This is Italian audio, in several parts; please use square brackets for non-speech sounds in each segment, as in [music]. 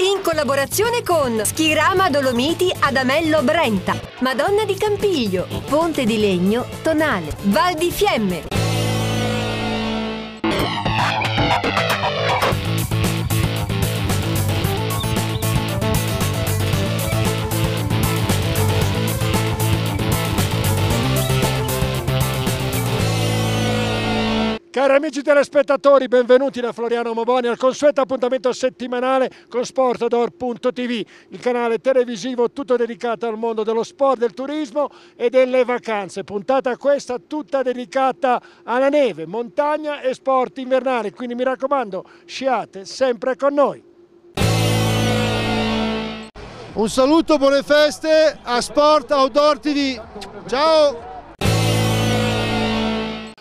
in collaborazione con Schirama Dolomiti Adamello Brenta, Madonna di Campiglio, Ponte di Legno Tonale, Val di Fiemme. Cari amici telespettatori, benvenuti da Floriano Moboni al consueto appuntamento settimanale con Sportador.tv, il canale televisivo tutto dedicato al mondo dello sport, del turismo e delle vacanze. Puntata questa tutta dedicata alla neve, montagna e sport invernali, quindi mi raccomando, sciate sempre con noi. Un saluto, buone feste a Sport Outdoor TV. Ciao!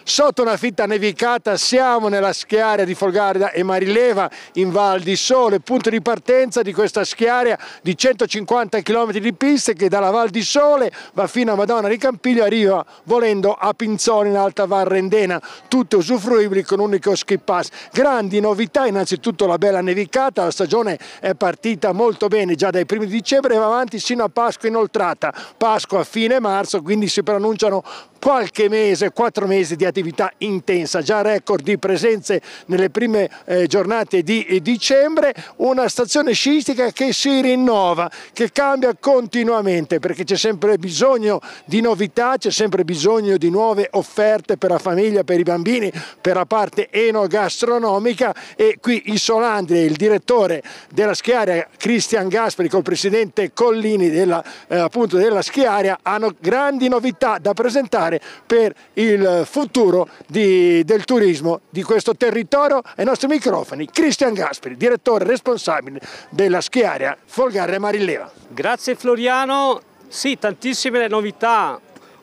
sotto una fitta nevicata siamo nella schiaria di Folgarda e Marileva in Val di Sole, punto di partenza di questa schiaria di 150 km di piste che dalla Val di Sole va fino a Madonna di Campiglio e arriva volendo a Pinzoni in Alta Val Rendena, tutte usufruibili con un unico skip pass. Grandi novità, innanzitutto la bella nevicata, la stagione è partita molto bene già dai primi di dicembre e va avanti sino a Pasqua inoltrata, Pasqua a fine marzo, quindi si preannunciano qualche mese, quattro mesi di attività intensa, già record di presenze nelle prime eh, giornate di eh, dicembre, una stazione sciistica che si rinnova, che cambia continuamente perché c'è sempre bisogno di novità, c'è sempre bisogno di nuove offerte per la famiglia, per i bambini, per la parte enogastronomica e qui in Solandria il direttore della schiaria Cristian Gasperi col presidente Collini della, eh, appunto della schiaria hanno grandi novità da presentare fare per il futuro di, del turismo di questo territorio. Ai nostri microfoni Cristian Gasperi, direttore responsabile della schiaria Folgare Marileva. Grazie Floriano, sì tantissime le novità.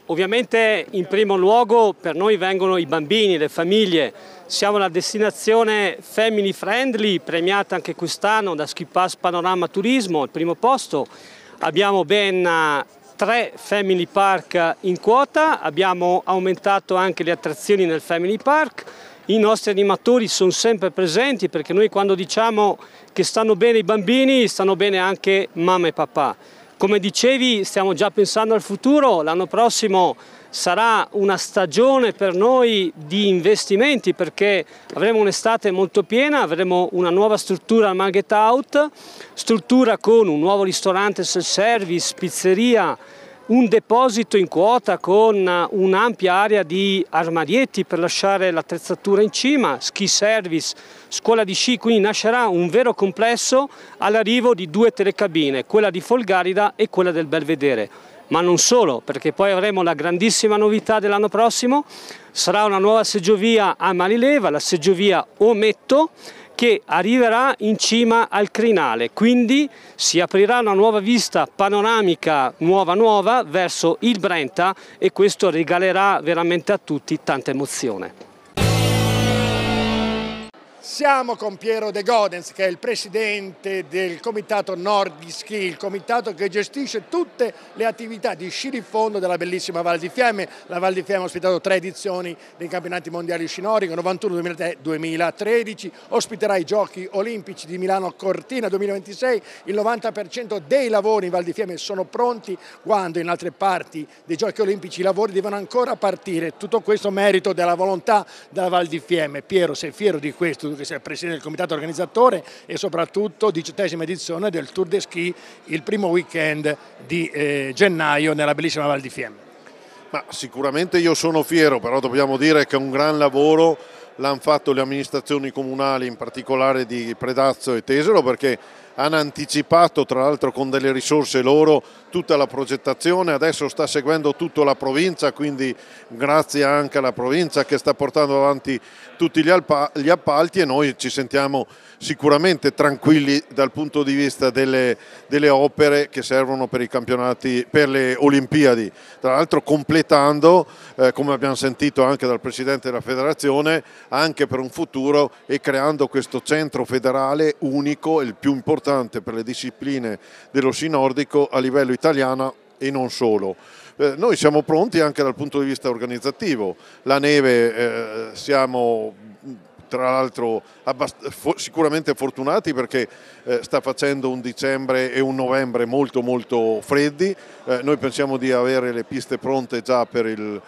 Ovviamente in primo luogo per noi vengono i bambini, le famiglie, siamo la destinazione family friendly, premiata anche quest'anno da Skipass Panorama Turismo al primo posto. Abbiamo ben tre family park in quota, abbiamo aumentato anche le attrazioni nel family park, i nostri animatori sono sempre presenti perché noi quando diciamo che stanno bene i bambini stanno bene anche mamma e papà. Come dicevi stiamo già pensando al futuro, l'anno prossimo sarà una stagione per noi di investimenti perché avremo un'estate molto piena, avremo una nuova struttura al Market Out, struttura con un nuovo ristorante self-service, pizzeria, un deposito in quota con un'ampia area di armadietti per lasciare l'attrezzatura in cima, ski service, scuola di sci, quindi nascerà un vero complesso all'arrivo di due telecabine, quella di Folgarida e quella del Belvedere ma non solo, perché poi avremo la grandissima novità dell'anno prossimo, sarà una nuova seggiovia a Malileva, la seggiovia Ometto, che arriverà in cima al crinale, quindi si aprirà una nuova vista panoramica nuova nuova verso il Brenta e questo regalerà veramente a tutti tanta emozione. Siamo con Piero De Godens che è il presidente del comitato Nord di Ski, il comitato che gestisce tutte le attività di sci di fondo della bellissima Val di Fiemme. La Val di Fiemme ha ospitato tre edizioni dei campionati mondiali scinorico, 91-2013, ospiterà i giochi olimpici di Milano Cortina 2026, il 90% dei lavori in Val di Fiemme sono pronti quando in altre parti dei giochi olimpici i lavori devono ancora partire. Tutto questo merito della volontà della Val di Fiemme. Piero, sei fiero di questo? lui che il presidente del comitato organizzatore e soprattutto diciottesima edizione del Tour de Ski il primo weekend di eh, gennaio nella bellissima Val di Fiemme. Ma sicuramente io sono fiero, però dobbiamo dire che è un gran lavoro l'hanno fatto le amministrazioni comunali, in particolare di Predazzo e Tesero, perché hanno anticipato tra l'altro con delle risorse loro tutta la progettazione, adesso sta seguendo tutta la provincia, quindi grazie anche alla provincia che sta portando avanti tutti gli, gli appalti e noi ci sentiamo sicuramente tranquilli dal punto di vista delle, delle opere che servono per i campionati, per le Olimpiadi. Tra l'altro completando, eh, come abbiamo sentito anche dal Presidente della Federazione, anche per un futuro e creando questo centro federale unico, il più importante importante per le discipline dello sci nordico a livello italiano e non solo. Eh, noi siamo pronti anche dal punto di vista organizzativo, la neve eh, siamo tra l'altro sicuramente fortunati perché eh, sta facendo un dicembre e un novembre molto molto freddi, eh, noi pensiamo di avere le piste pronte già per il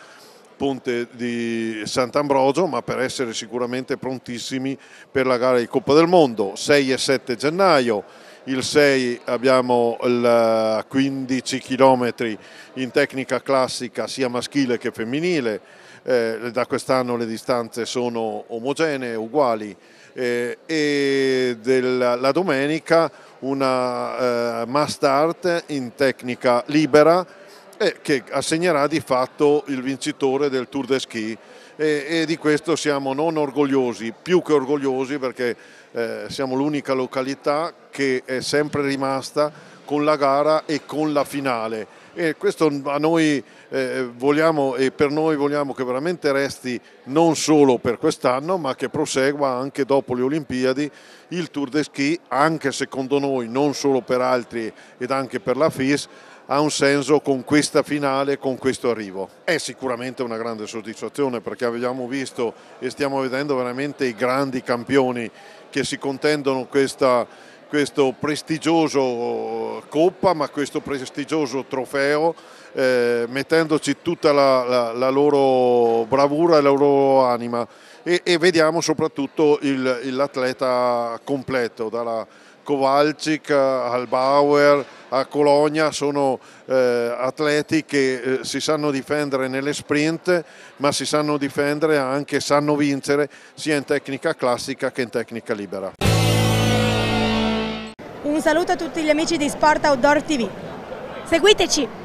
Ponte di Sant'Ambrogio, ma per essere sicuramente prontissimi per la gara di Coppa del Mondo, 6 e 7 gennaio. Il 6 abbiamo il 15 eh, km in tecnica classica sia maschile che femminile, eh, da quest'anno le distanze sono omogenee, uguali eh, e della, la domenica una eh, must start in tecnica libera e che assegnerà di fatto il vincitore del Tour de Ski e, e di questo siamo non orgogliosi, più che orgogliosi perché eh, siamo l'unica località che è sempre rimasta con la gara e con la finale e questo a noi, eh, vogliamo, e per noi vogliamo che veramente resti non solo per quest'anno ma che prosegua anche dopo le Olimpiadi il Tour de Ski anche secondo noi non solo per altri ed anche per la FIS ha un senso con questa finale, con questo arrivo. È sicuramente una grande soddisfazione perché abbiamo visto e stiamo vedendo veramente i grandi campioni che si contendono questa, questo prestigioso coppa, ma questo prestigioso trofeo, eh, mettendoci tutta la, la, la, loro bravura e la loro anima. E, e vediamo soprattutto l'atleta completo, dalla, Kowalczyk eh, a Bauer, a Colonia, sono eh, atleti che eh, si sanno difendere nelle sprint ma si sanno difendere anche, sanno vincere sia in tecnica classica che in tecnica libera. Un saluto a tutti gli amici di Sport Outdoor TV. Seguiteci!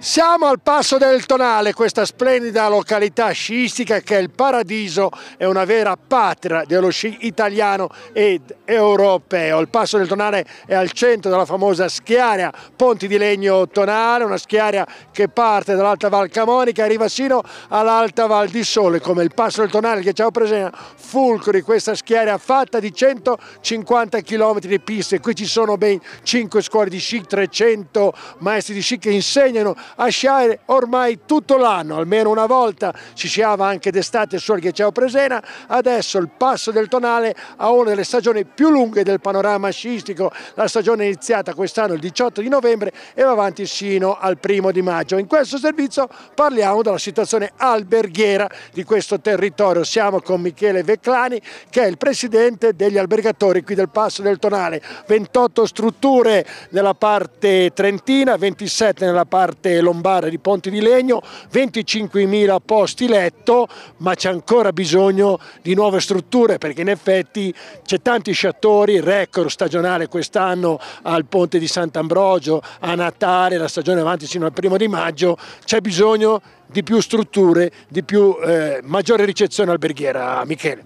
Siamo al passo del Tonale, questa splendida località sciistica che è il paradiso, è una vera patria dello sci italiano ed europeo. Il passo del Tonale è al centro della famosa schiaria Ponti di Legno Tonale, una schiaria che parte dall'Alta Val Camonica e arriva sino all'Alta Val di Sole, come il passo del Tonale che ci ha presente fulcro di questa schiaria fatta di 150 km di piste. Qui ci sono ben 5 scuole di sci, 300 maestri di sci che insegnano a sciare ormai tutto l'anno, almeno una volta ci sciava anche d'estate su Arghecciao Presena, adesso il passo del Tonale ha una delle stagioni più lunghe del panorama sciistico, la stagione è iniziata quest'anno il 18 di novembre e va avanti sino al primo di maggio. In questo servizio parliamo della situazione alberghiera di questo territorio, siamo con Michele Veclani che è il presidente degli albergatori qui del passo del Tonale, 28 strutture nella parte trentina, 27 nella parte lombare di Ponte di Legno, 25.000 posti letto, ma c'è ancora bisogno di nuove strutture perché in effetti c'è tanti sciatori, record stagionale quest'anno al Ponte di Sant'Ambrogio, a Natale, la stagione avanti fino al primo di maggio, c'è bisogno di più strutture, di più, eh, maggiore ricezione alberghiera, Michele.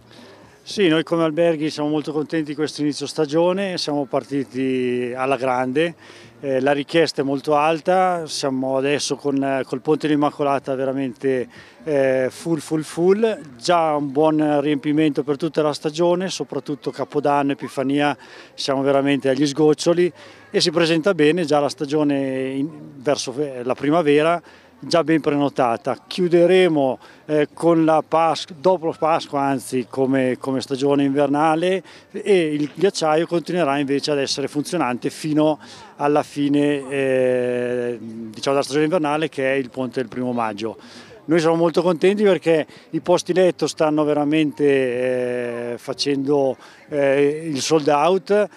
Sì, noi come alberghi siamo molto contenti di questo inizio stagione, siamo partiti alla grande, eh, la richiesta è molto alta, siamo adesso con, col Ponte dell'Immacolata veramente eh, full full full, già un buon riempimento per tutta la stagione, soprattutto Capodanno, Epifania, siamo veramente agli sgoccioli e si presenta bene già la stagione in, verso eh, la primavera già ben prenotata. Chiuderemo eh, con la Pas dopo Pasqua, anzi come, come stagione invernale e il ghiacciaio continuerà invece ad essere funzionante fino alla fine eh, diciamo della stagione invernale che è il ponte del primo maggio. Noi siamo molto contenti perché i posti letto stanno veramente eh, facendo eh, il sold out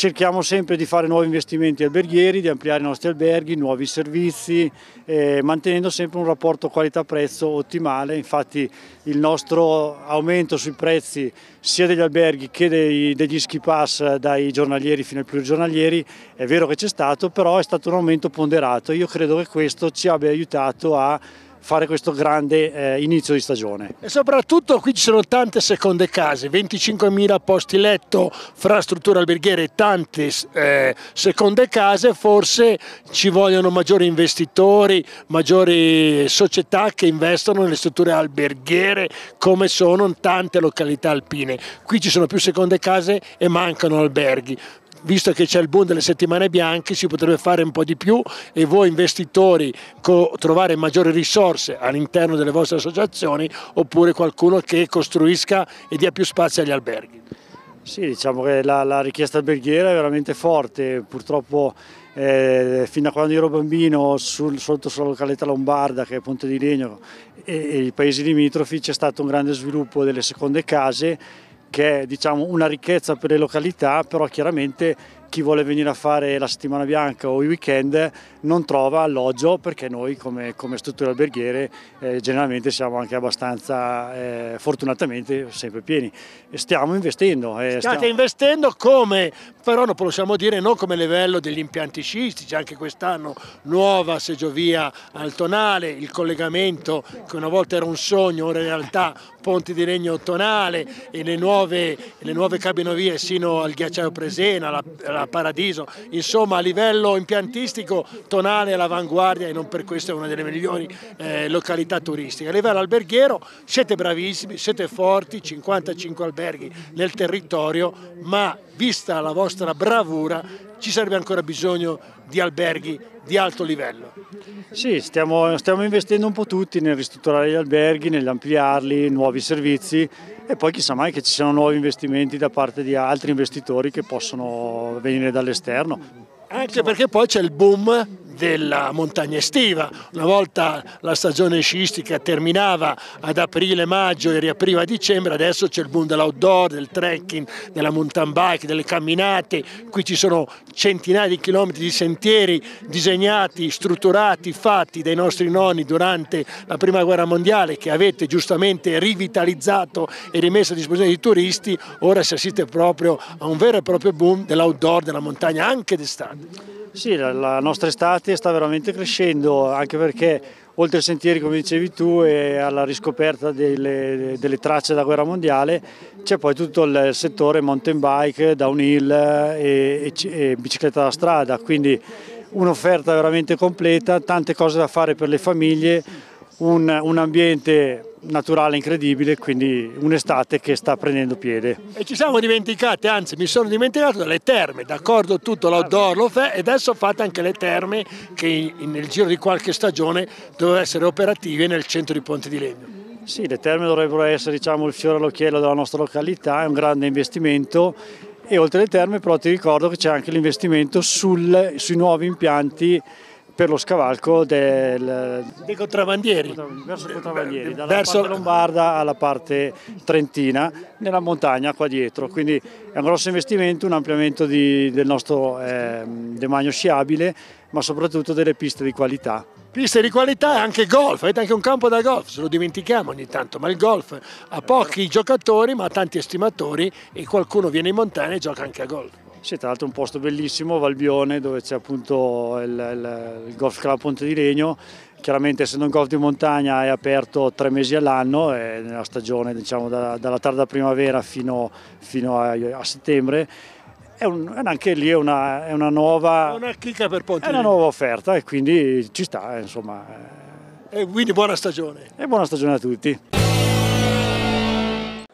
cerchiamo sempre di fare nuovi investimenti alberghieri, di ampliare i nostri alberghi, nuovi servizi, eh, mantenendo sempre un rapporto qualità-prezzo ottimale. Infatti il nostro aumento sui prezzi sia degli alberghi che dei, degli ski pass dai giornalieri fino ai plurigiornalieri è vero che c'è stato, però è stato un aumento ponderato. Io credo che questo ci abbia aiutato a fare questo grande eh, inizio di stagione. E soprattutto qui ci sono tante seconde case, 25.000 posti letto fra strutture alberghiere e tante eh, seconde case, forse ci vogliono maggiori investitori, maggiori società che investono nelle strutture alberghiere come sono tante località alpine. Qui ci sono più seconde case e mancano alberghi visto che c'è il boom delle settimane bianche si potrebbe fare un po' di più e voi investitori trovare maggiori risorse all'interno delle vostre associazioni oppure qualcuno che costruisca e dia più spazio agli alberghi. Sì, diciamo che la, la richiesta alberghiera è veramente forte, purtroppo eh, fino a quando ero bambino sul, sotto sulla località lombarda che è Ponte di Legno e, e i paesi limitrofi c'è stato un grande sviluppo delle seconde case che è diciamo, una ricchezza per le località, però chiaramente chi vuole venire a fare la settimana bianca o i weekend non trova alloggio perché noi come, come strutture alberghiere eh, generalmente siamo anche abbastanza eh, fortunatamente sempre pieni stiamo investendo. Eh, State stiamo... investendo come? Però non possiamo dire non come livello degli impianti scistici, anche quest'anno nuova seggiovia al il collegamento che una volta era un sogno, ora in realtà ponti di legno ottonale e le nuove, nuove cabinovie sino al ghiacciaio Presena, alla, alla Paradiso, insomma a livello impiantistico Tonale è all'avanguardia e non per questo è una delle migliori eh, località turistiche. A livello alberghiero siete bravissimi, siete forti, 55 alberghi nel territorio, ma vista la vostra bravura ci sarebbe ancora bisogno di alberghi di alto livello. Sì, stiamo, stiamo investendo un po' tutti nel ristrutturare gli alberghi, nell'ampliarli, nuovi servizi e poi chissà mai che ci siano nuovi investimenti da parte di altri investitori che possono venire dall'esterno. Anche perché poi c'è il boom della montagna estiva. Una volta la stagione sciistica terminava ad aprile-maggio e riapriva a dicembre, adesso c'è il boom dell'outdoor, del trekking, della mountain bike, delle camminate. Qui ci sono centinaia di chilometri di sentieri disegnati, strutturati, fatti dai nostri nonni durante la Prima Guerra Mondiale che avete giustamente rivitalizzato e rimesso a disposizione dei turisti. Ora si assiste proprio a un vero e proprio boom dell'outdoor, della montagna, anche d'estate. Sì, la nostra estate sta veramente crescendo, anche perché oltre ai sentieri, come dicevi tu, e alla riscoperta delle, delle tracce da guerra mondiale, c'è poi tutto il settore mountain bike, downhill e, e, e bicicletta da strada, quindi un'offerta veramente completa, tante cose da fare per le famiglie, un, un ambiente naturale incredibile, quindi un'estate che sta prendendo piede. E ci siamo dimenticate, anzi mi sono dimenticato delle terme, d'accordo tutto l'outdoor lo fa e adesso fate anche le terme che nel giro di qualche stagione dovrebbero essere operative nel centro di Ponte di Legno. Sì, le terme dovrebbero essere diciamo, il fiore all'occhiello della nostra località, è un grande investimento e oltre alle terme però ti ricordo che c'è anche l'investimento sui nuovi impianti per lo scavalco del, dei contrabbandieri, verso i contrabbandieri, dalla verso... parte lombarda alla parte trentina, nella montagna qua dietro, quindi è un grosso investimento, un ampliamento di, del nostro eh, demagno sciabile, ma soprattutto delle piste di qualità. Piste di qualità e anche golf, avete anche un campo da golf, se lo dimentichiamo ogni tanto, ma il golf ha pochi giocatori ma ha tanti estimatori e qualcuno viene in montagna e gioca anche a golf. Sì, tra l'altro è un posto bellissimo, Valbione, dove c'è appunto il, il, il Golf Club Ponte di Legno. Chiaramente essendo un golf di montagna è aperto tre mesi all'anno, è nella stagione diciamo da, dalla tarda primavera fino, fino a, a settembre. È un, anche lì è una, è una nuova... Una è una nuova offerta e quindi ci sta, insomma. Eh. E quindi buona stagione. E buona stagione a tutti.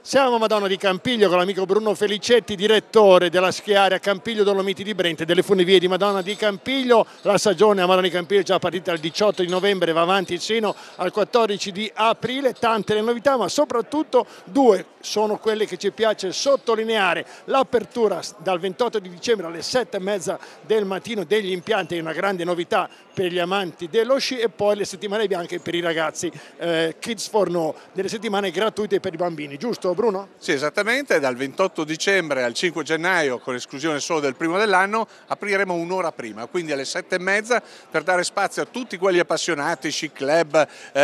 Siamo a Madonna di Campiglio con l'amico Bruno Felicetti, direttore della schiaria Campiglio Dolomiti di Brente, delle funivie di Madonna di Campiglio. La stagione a Madonna di Campiglio è già partita il 18 di novembre, va avanti sino al 14 di aprile. Tante le novità, ma soprattutto due sono quelle che ci piace sottolineare. L'apertura dal 28 di dicembre alle 7 e mezza del mattino degli impianti è una grande novità per gli amanti dello sci e poi le settimane bianche per i ragazzi, eh, Kids for No, delle settimane gratuite per i bambini, giusto Bruno? Sì, esattamente, dal 28 dicembre al 5 gennaio, con esclusione solo del primo dell'anno, apriremo un'ora prima, quindi alle sette e mezza per dare spazio a tutti quelli appassionati, sci club, eh,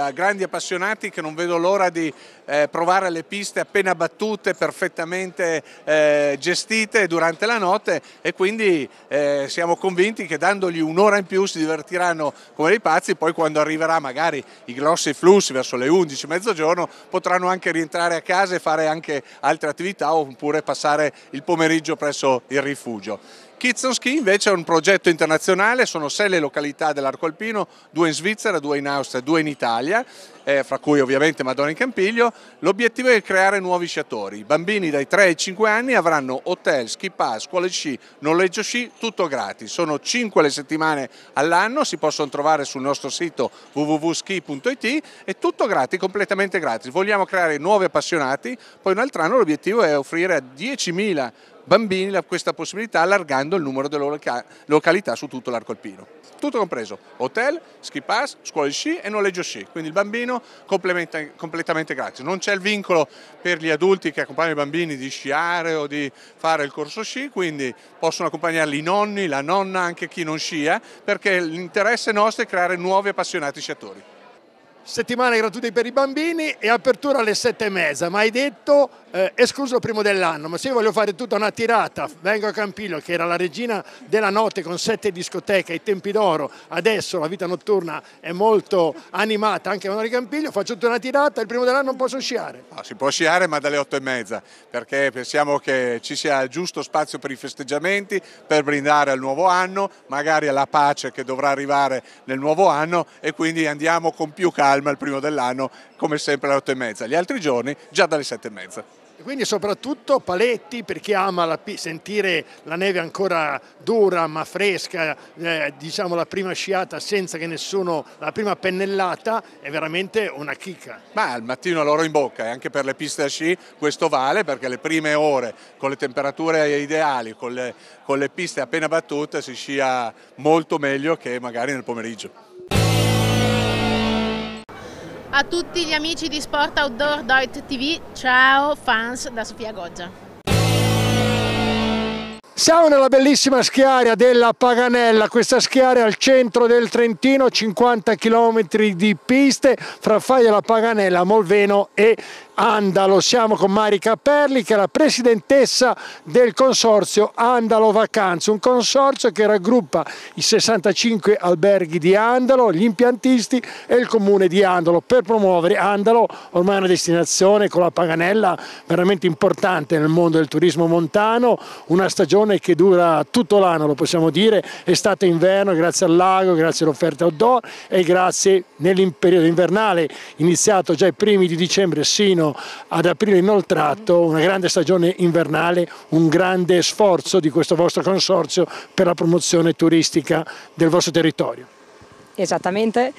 a grandi appassionati che non vedo l'ora di eh, provare le piste appena battute, perfettamente eh, gestite durante la notte e quindi eh, siamo convinti che dandogli un'ora in più più, si divertiranno come dei pazzi, poi quando arriverà magari i grossi flussi verso le 11, mezzogiorno, potranno anche rientrare a casa e fare anche altre attività oppure passare il pomeriggio presso il rifugio. Kids on Ski invece è un progetto internazionale, sono sei le località dell'Arco Alpino, due in Svizzera, due in Austria, due in Italia, eh, fra cui ovviamente Madonna in Campiglio. L'obiettivo è creare nuovi sciatori. I bambini dai 3 ai 5 anni avranno hotel, ski pass, scuole sci, noleggio sci, tutto gratis. Sono 5 le settimane all'anno, si possono trovare sul nostro sito www.ski.it e tutto gratis, completamente gratis. Vogliamo creare nuovi appassionati, poi un altro anno l'obiettivo è offrire a 10.000 bambini questa possibilità allargando il numero delle loca località su tutto l'arco alpino. Tutto compreso, hotel, ski pass, scuola di sci e noleggio sci, quindi il bambino completamente gratis. Non c'è il vincolo per gli adulti che accompagnano i bambini di sciare o di fare il corso sci, quindi possono accompagnarli i nonni, la nonna, anche chi non scia, perché l'interesse nostro è creare nuovi appassionati sciatori settimana gratuita per i bambini e apertura alle sette e mezza, ma hai detto eh, escluso il primo dell'anno, ma se io voglio fare tutta una tirata, vengo a Campillo che era la regina della notte con sette discoteche ai tempi d'oro, adesso la vita notturna è molto animata anche a Monori Campillo, faccio tutta una tirata, il primo dell'anno non posso sciare. No, si può sciare ma dalle otto e mezza, perché pensiamo che ci sia il giusto spazio per i festeggiamenti, per brindare al nuovo anno, magari alla pace che dovrà arrivare nel nuovo anno e quindi andiamo con più calma il primo dell'anno come sempre alle otto e mezza, gli altri giorni già dalle sette e mezza. Quindi soprattutto paletti per chi ama la, sentire la neve ancora dura ma fresca, eh, diciamo la prima sciata senza che nessuno, la prima pennellata è veramente una chicca. Ma al mattino l'oro in bocca e anche per le piste a sci questo vale perché le prime ore con le temperature ideali, con le, con le piste appena battute si scia molto meglio che magari nel pomeriggio. A tutti gli amici di Sport Outdoor Deut TV, ciao fans da Sofia Goggia. Siamo nella bellissima schiaria della Paganella, questa schiaria al centro del Trentino, 50 km di piste fra Faia la Paganella, Molveno e Andalo. Siamo con Mari Caperli che è la presidentessa del consorzio Andalo Vacanze, un consorzio che raggruppa i 65 alberghi di Andalo, gli impiantisti e il comune di Andalo per promuovere Andalo, ormai una destinazione con la Paganella veramente importante nel mondo del turismo montano, una stagione che dura tutto l'anno, lo possiamo dire, estate e inverno grazie al lago, grazie all'offerta outdoor e grazie nel periodo invernale iniziato già i primi di dicembre sino fino ad aprile inoltrato, una grande stagione invernale, un grande sforzo di questo vostro consorzio per la promozione turistica del vostro territorio. Esattamente,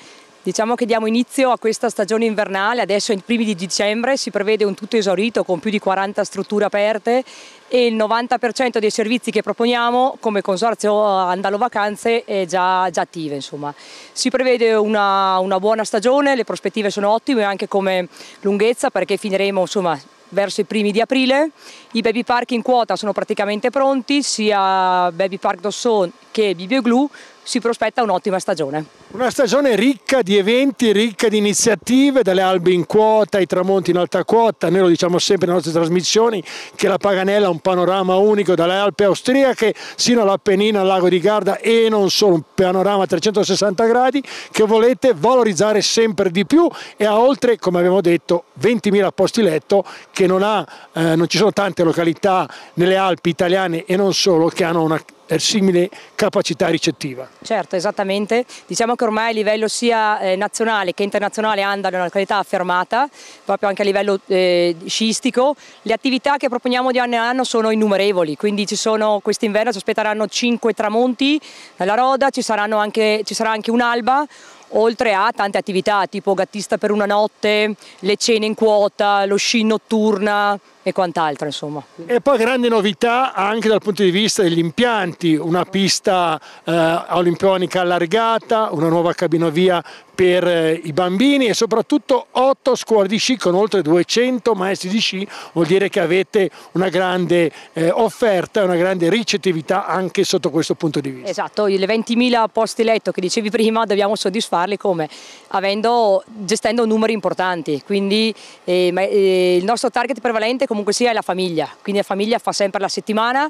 Diciamo che diamo inizio a questa stagione invernale, adesso i primi di dicembre si prevede un tutto esaurito con più di 40 strutture aperte e il 90% dei servizi che proponiamo come consorzio eh, Andalo Vacanze è già, già attive. Insomma. Si prevede una, una, buona stagione, le prospettive sono ottime anche come lunghezza perché finiremo insomma, verso i primi di aprile. I baby park in quota sono praticamente pronti, sia Baby Park Dosson che Bibioglu si prospetta un'ottima stagione. Una stagione ricca di eventi, ricca di iniziative, dalle albe in quota ai tramonti in alta quota, noi lo diciamo sempre nelle nostre trasmissioni che la Paganella ha un panorama unico dalle Alpi austriache sino all'Appennina, al lago di Garda e non solo, un panorama a 360 gradi che volete valorizzare sempre di più e ha oltre, come abbiamo detto, 20.000 posti letto che non, ha, eh, non ci sono tante località nelle Alpi italiane e non solo che hanno una eh, simile capacità ricettiva. Certo, esattamente. Diciamo che ormai a livello sia eh, nazionale che internazionale andano in una qualità affermata, proprio anche a livello eh, sciistico. Le attività che proponiamo di anno in anno sono innumerevoli, quindi ci sono quest'inverno ci aspetteranno cinque tramonti dalla Roda, ci, anche, ci sarà anche un'alba, oltre a tante attività tipo gattista per una notte, le cene in quota, lo sci notturna, e quant'altro insomma. E poi grande novità anche dal punto di vista degli impianti, una pista eh, olimpionica allargata, una nuova cabinovia per eh, i bambini e soprattutto otto scuole di sci con oltre 200 maestri di sci, vuol dire che avete una grande eh, offerta una grande ricettività anche sotto questo punto di vista. Esatto, le 20.000 posti letto che dicevi [laughs] prima dobbiamo soddisfarli come? Avendo, gestendo numeri importanti, quindi eh, eh, il nostro target prevalente è comunque sia è la famiglia, quindi la famiglia fa sempre la settimana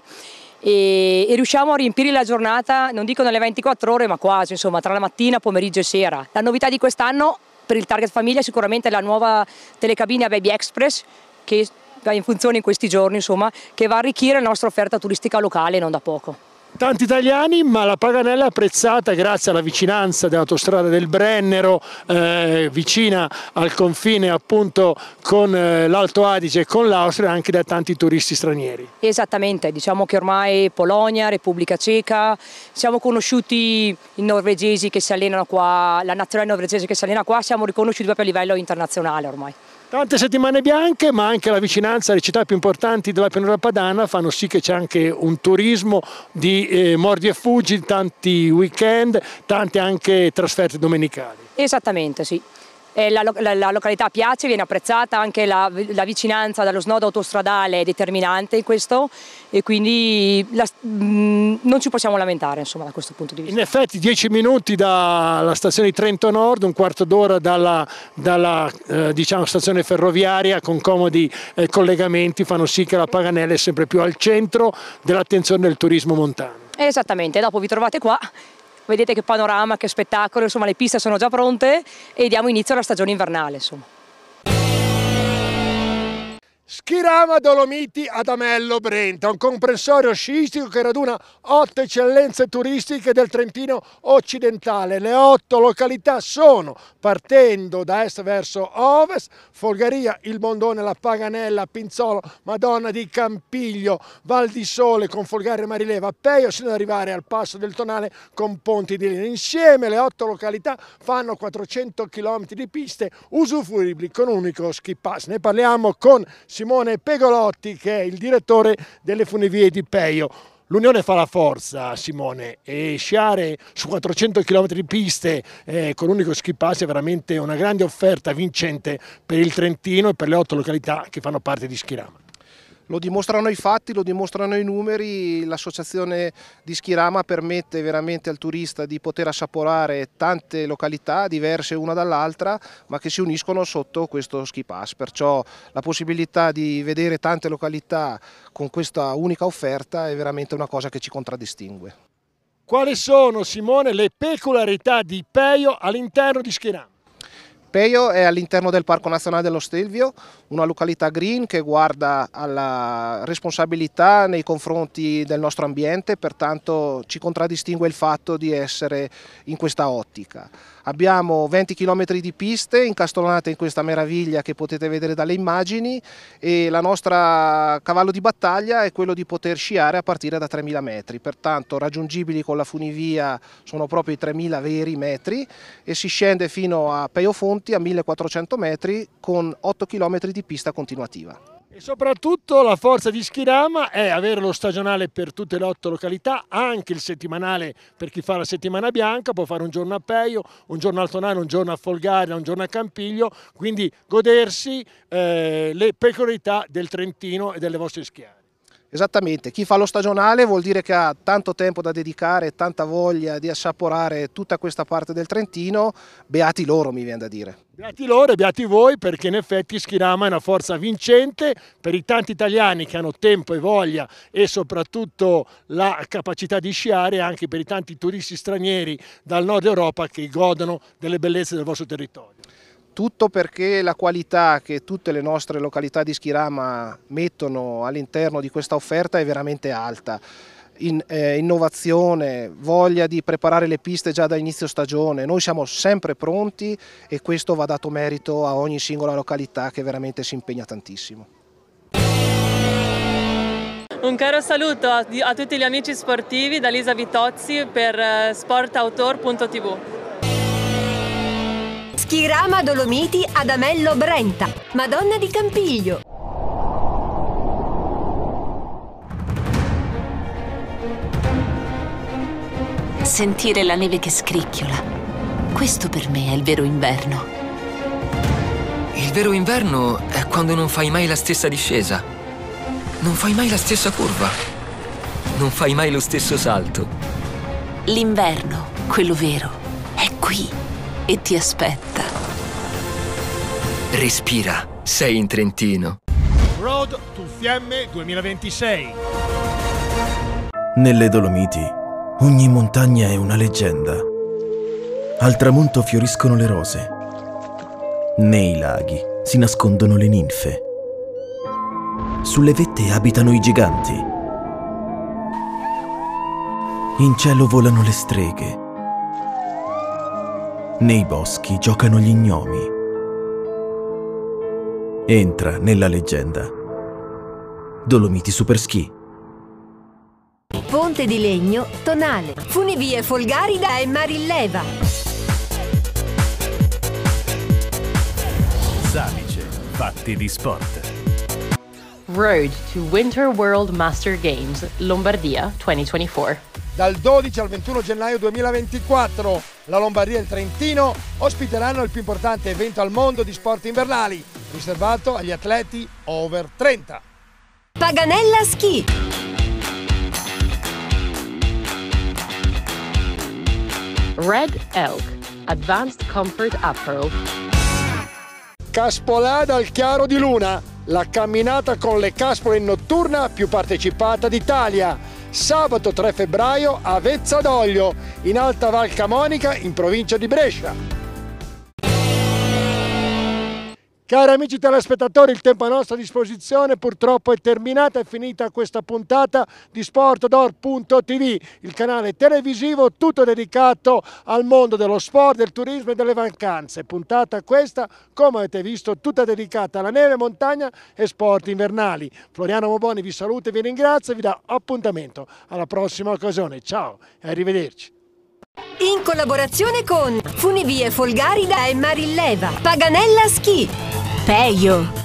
e, e, riusciamo a riempire la giornata, non dico nelle 24 ore, ma quasi, insomma, tra la mattina, pomeriggio e sera. La novità di quest'anno per il target famiglia è sicuramente la nuova telecabina Baby Express che va in funzione in questi giorni, insomma, che va a arricchire la nostra offerta turistica locale non da poco tanti italiani, ma la Paganella è apprezzata grazie alla vicinanza dell'autostrada del Brennero, eh, vicina al confine appunto con eh, l'Alto Adige e con l'Austria, anche da tanti turisti stranieri. Esattamente, diciamo che ormai Polonia, Repubblica Ceca, siamo conosciuti i norvegesi che si allenano qua, la nazionale norvegese che si allena qua, siamo riconosciuti proprio a livello internazionale ormai. Tante settimane bianche, ma anche la vicinanza alle città più importanti della pianura padana fanno sì che c'è anche un turismo di eh, mordi e fuggi, tanti weekend, tante anche trasferte domenicali. Esattamente, sì la, la, la, località piace, viene apprezzata, anche la, la vicinanza dallo snodo autostradale è determinante in questo e quindi mh, mm, non ci possiamo lamentare insomma, da questo punto di vista. In effetti 10 minuti dalla stazione di Trento Nord, un quarto d'ora dalla, dalla eh, diciamo, stazione ferroviaria con comodi eh, collegamenti fanno sì che la Paganella è sempre più al centro dell'attenzione del turismo montano. Esattamente, dopo vi trovate qua vedete che panorama, che spettacolo, insomma le piste sono già pronte e diamo inizio alla stagione invernale. Insomma. Schirama Dolomiti Adamello Brenta, un comprensorio sciistico che raduna otto eccellenze turistiche del Trentino occidentale. Le otto località sono, partendo da est verso ovest, Folgaria, Il Mondone, La Paganella, Pinzolo, Madonna di Campiglio, Val di Sole con Folgaria e Marileva, Peio, sino ad arrivare al Passo del Tonale con Ponti di Lina. Insieme le otto località fanno 400 km di piste usufruibili con un unico ski pass. Ne parliamo con Simone Pegolotti che è il direttore delle funivie di Peio. L'Unione fa la forza, Simone, e sciare su 400 km di piste eh, con unico schipasse è veramente una grande offerta vincente per il Trentino e per le otto località che fanno parte di Schirama. Lo dimostrano i fatti, lo dimostrano i numeri, l'associazione di Schirama permette veramente al turista di poter assaporare tante località diverse una dall'altra ma che si uniscono sotto questo ski pass, perciò la possibilità di vedere tante località con questa unica offerta è veramente una cosa che ci contraddistingue. Quali sono Simone le peculiarità di Peio all'interno di Schirama? Peio è all'interno del Parco Nazionale dello Stelvio, una località green che guarda alla responsabilità nei confronti del nostro ambiente, pertanto ci contraddistingue il fatto di essere in questa ottica. Abbiamo 20 km di piste incastonate in questa meraviglia che potete vedere dalle immagini e la nostra cavallo di battaglia è quello di poter sciare a partire da 3000 metri, pertanto raggiungibili con la funivia sono proprio i 3000 veri metri e si scende fino a Peio Fonti a 1400 metri con 8 km di pista continuativa. E soprattutto la forza di Schirama è avere lo stagionale per tutte le otto località, anche il settimanale per chi fa la settimana bianca, può fare un giorno a Peio, un giorno a Tonano, un giorno a Folgaria, un giorno a Campiglio, quindi godersi eh, le peculiarità del Trentino e delle vostre schiere. Esattamente, chi fa lo stagionale vuol dire che ha tanto tempo da dedicare, tanta voglia di assaporare tutta questa parte del Trentino, beati loro mi viene da dire. Beati loro e beati voi perché in effetti Schirama è una forza vincente per i tanti italiani che hanno tempo e voglia e soprattutto la capacità di sciare anche per i tanti turisti stranieri dal nord Europa che godono delle bellezze del vostro territorio tutto perché la qualità che tutte le nostre località di Schirama mettono all'interno di questa offerta è veramente alta. In, eh, innovazione, voglia di preparare le piste già da inizio stagione, noi siamo sempre pronti e questo va dato merito a ogni singola località che veramente si impegna tantissimo. Un caro saluto a, a tutti gli amici sportivi da Lisa Vitozzi per eh, sportautor.tv. Schirama Dolomiti Adamello Brenta, Madonna di Campiglio. Sentire la neve che scricchiola. Questo per me è il vero inverno. Il vero inverno è quando non fai mai la stessa discesa. Non fai mai la stessa curva. Non fai mai lo stesso salto. L'inverno, quello vero, è qui e ti aspetta. Respira, sei in Trentino. Road to Fiemme 2026. Nelle Dolomiti, ogni montagna è una leggenda. Al tramonto fioriscono le rose. Nei laghi si nascondono le ninfe. Sulle vette abitano i giganti. In cielo volano le streghe. Nei boschi giocano gli gnomi. Entra nella leggenda. Dolomiti Superski. Ponte di legno, Tonale, Funivie Folgarida e marilleva. Salice, fatti di sport. Road to Winter World Master Games Lombardia 2024. Dal 12 al 21 gennaio 2024 la Lombardia e il Trentino ospiteranno il più importante evento al mondo di sport invernali, riservato agli atleti over 30. Paganella Ski. Red Elk Advanced Comfort Apparel. Caspolada al chiaro di luna, la camminata con le caspole notturna più partecipata d'Italia. Sabato 3 febbraio a Vezza d'Oglio, in Alta Val Camonica, in provincia di Brescia. Cari amici telespettatori, il tempo a nostra disposizione purtroppo è terminato, è finita questa puntata di sportodor.tv, il canale televisivo tutto dedicato al mondo dello sport, del turismo e delle vacanze. Puntata questa, come avete visto, tutta dedicata alla neve, montagna e sport invernali. Floriano Moboni vi saluta e vi ringrazio e vi dà appuntamento alla prossima occasione. Ciao e arrivederci. In collaborazione con Funivie Folgarida e Marileva, Paganella Schi. Peyo.